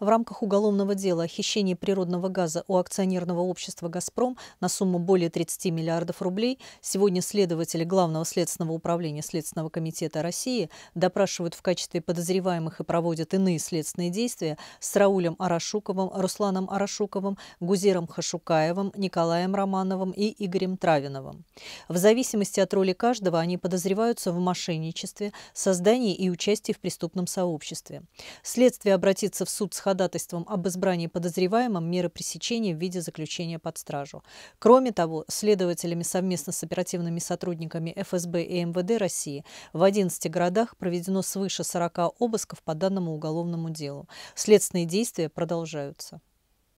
в рамках уголовного дела о хищении природного газа у акционерного общества «Газпром» на сумму более 30 миллиардов рублей сегодня следователи Главного следственного управления Следственного комитета России допрашивают в качестве подозреваемых и проводят иные следственные действия с Раулем Арашуковым, Русланом Арашуковым, Гузером Хашукаевым, Николаем Романовым и Игорем Травиновым. В зависимости от роли каждого они подозреваются в мошенничестве, создании и участии в преступном сообществе. Следствие обратится в суд с ходатайством об избрании подозреваемым меры пресечения в виде заключения под стражу. Кроме того, следователями совместно с оперативными сотрудниками ФСБ и МВД России в 11 городах проведено свыше 40 обысков по данному уголовному делу. Следственные действия продолжаются.